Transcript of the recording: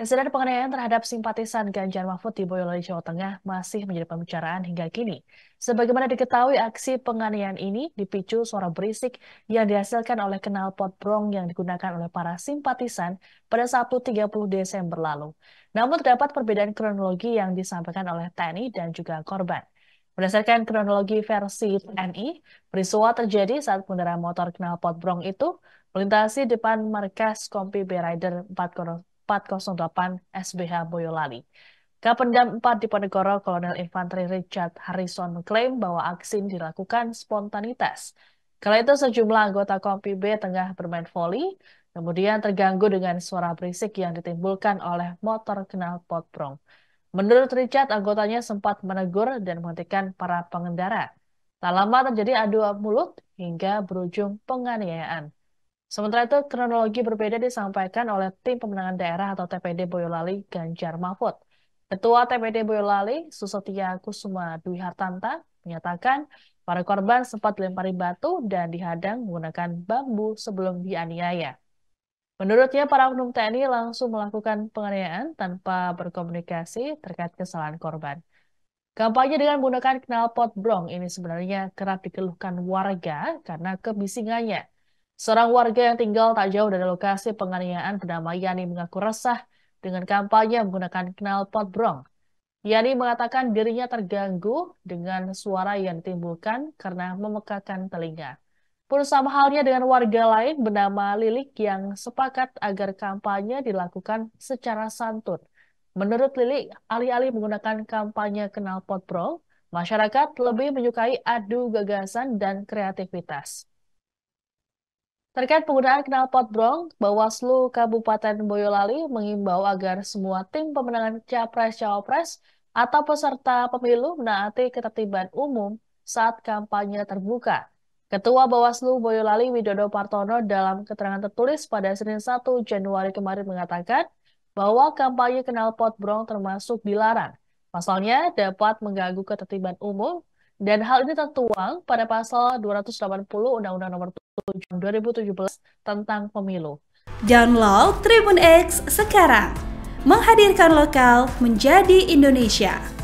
Insiden penganiayaan terhadap simpatisan Ganjar Mahfud di Boyolali, Jawa Tengah masih menjadi pembicaraan hingga kini. Sebagaimana diketahui, aksi penganiayaan ini dipicu suara berisik yang dihasilkan oleh knalpot brong yang digunakan oleh para simpatisan pada Sabtu 30 Desember lalu. Namun terdapat perbedaan kronologi yang disampaikan oleh TNI dan juga korban. Berdasarkan kronologi versi TNI, peristiwa terjadi saat pengendara motor knalpot brong itu melintasi depan markas Kompi B Rider 4 408 SBH Boyolali. Kapendam 4 di Ponegoro, Kolonel Infanteri Richard Harrison mengklaim bahwa aksi dilakukan spontanitas. Kala itu sejumlah anggota Kompi B tengah bermain voli, kemudian terganggu dengan suara berisik yang ditimbulkan oleh motor kenal pot prong. Menurut Richard, anggotanya sempat menegur dan menghentikan para pengendara. Tak lama terjadi adu mulut hingga berujung penganiayaan. Sementara itu, kronologi berbeda disampaikan oleh tim pemenangan daerah atau TPD Boyolali Ganjar Mahfud. Ketua TPD Boyolali, Susetia Kusuma Dwi Hartanta, menyatakan para korban sempat dilempari batu dan dihadang menggunakan bambu sebelum dianiaya. Menurutnya, para oknum TNI langsung melakukan penganiayaan tanpa berkomunikasi terkait kesalahan korban. Kampanye dengan menggunakan knalpot brong ini sebenarnya kerap dikeluhkan warga karena kebisingannya. Seorang warga yang tinggal tak jauh dari lokasi penganiayaan bernama Yani mengaku resah dengan kampanye menggunakan knalpot brong. Yani mengatakan dirinya terganggu dengan suara yang timbulkan karena memekakan telinga. Pun sama halnya dengan warga lain bernama Lilik yang sepakat agar kampanye dilakukan secara santun. Menurut Lilik, alih-alih menggunakan kampanye kenal pot masyarakat lebih menyukai adu gagasan dan kreativitas. Terkait penggunaan knalpot brong, Bawaslu Kabupaten Boyolali mengimbau agar semua tim pemenangan Capres-Cawapres atau peserta pemilu menaati ketertiban umum saat kampanye terbuka. Ketua Bawaslu Boyolali Widodo Partono dalam keterangan tertulis pada Senin 1 Januari kemarin mengatakan bahwa kampanye knalpot brong termasuk dilarang. Pasalnya dapat mengganggu ketertiban umum dan hal ini tertuang pada pasal 280 Undang-Undang Nomor 7 2017 tentang Pemilu. Download Tribun X sekarang. Menghadirkan lokal menjadi Indonesia.